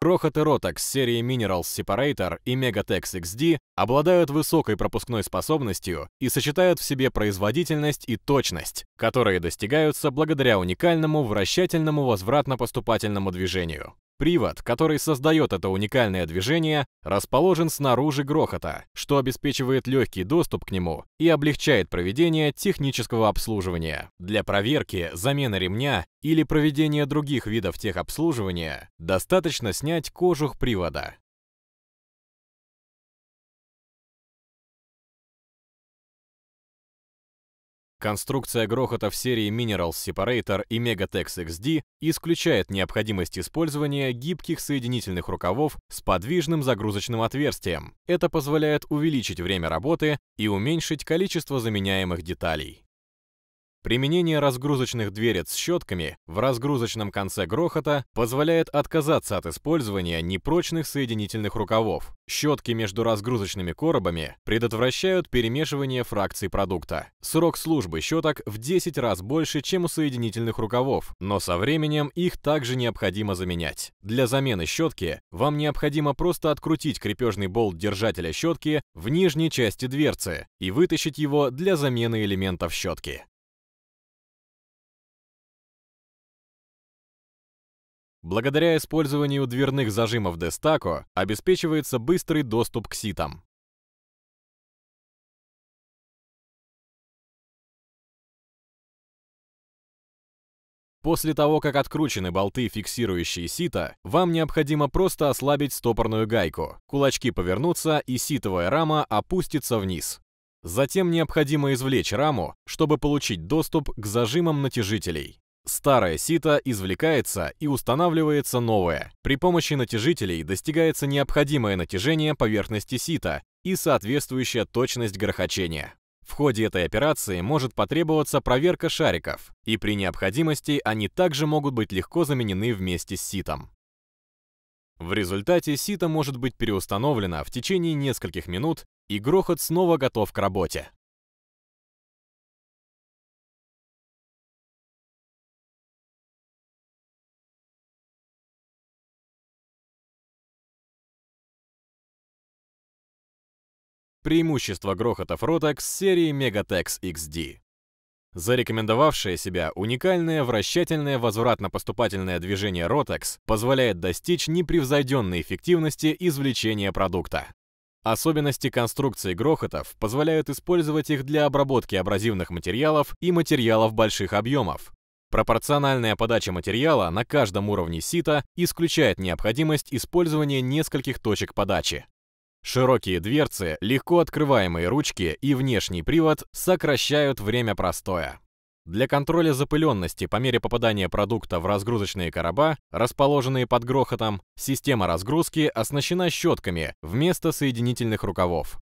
Крохот и серии Minerals Separator и Megatex XD обладают высокой пропускной способностью и сочетают в себе производительность и точность, которые достигаются благодаря уникальному вращательному возвратно-поступательному движению. Привод, который создает это уникальное движение, расположен снаружи грохота, что обеспечивает легкий доступ к нему и облегчает проведение технического обслуживания. Для проверки, замены ремня или проведения других видов техобслуживания достаточно снять кожух привода. Конструкция грохота в серии Minerals Separator и Megatex XD исключает необходимость использования гибких соединительных рукавов с подвижным загрузочным отверстием. Это позволяет увеличить время работы и уменьшить количество заменяемых деталей. Применение разгрузочных дверец с щетками в разгрузочном конце грохота позволяет отказаться от использования непрочных соединительных рукавов. Щетки между разгрузочными коробами предотвращают перемешивание фракций продукта. Срок службы щеток в 10 раз больше, чем у соединительных рукавов, но со временем их также необходимо заменять. Для замены щетки вам необходимо просто открутить крепежный болт держателя щетки в нижней части дверцы и вытащить его для замены элементов щетки. Благодаря использованию дверных зажимов Destaco обеспечивается быстрый доступ к ситам. После того, как откручены болты, фиксирующие сито, вам необходимо просто ослабить стопорную гайку. Кулачки повернутся, и ситовая рама опустится вниз. Затем необходимо извлечь раму, чтобы получить доступ к зажимам натяжителей. Старое сито извлекается и устанавливается новое. При помощи натяжителей достигается необходимое натяжение поверхности сита и соответствующая точность грохочения. В ходе этой операции может потребоваться проверка шариков, и при необходимости они также могут быть легко заменены вместе с ситом. В результате сито может быть переустановлено в течение нескольких минут, и грохот снова готов к работе. Преимущество грохота Rotax серии Megatex XD. Зарекомендовавшее себя уникальное вращательное возвратно-поступательное движение Rotex позволяет достичь непревзойденной эффективности извлечения продукта. Особенности конструкции грохотов позволяют использовать их для обработки абразивных материалов и материалов больших объемов. Пропорциональная подача материала на каждом уровне сита исключает необходимость использования нескольких точек подачи. Широкие дверцы, легко открываемые ручки и внешний привод сокращают время простоя. Для контроля запыленности по мере попадания продукта в разгрузочные короба, расположенные под грохотом, система разгрузки оснащена щетками вместо соединительных рукавов.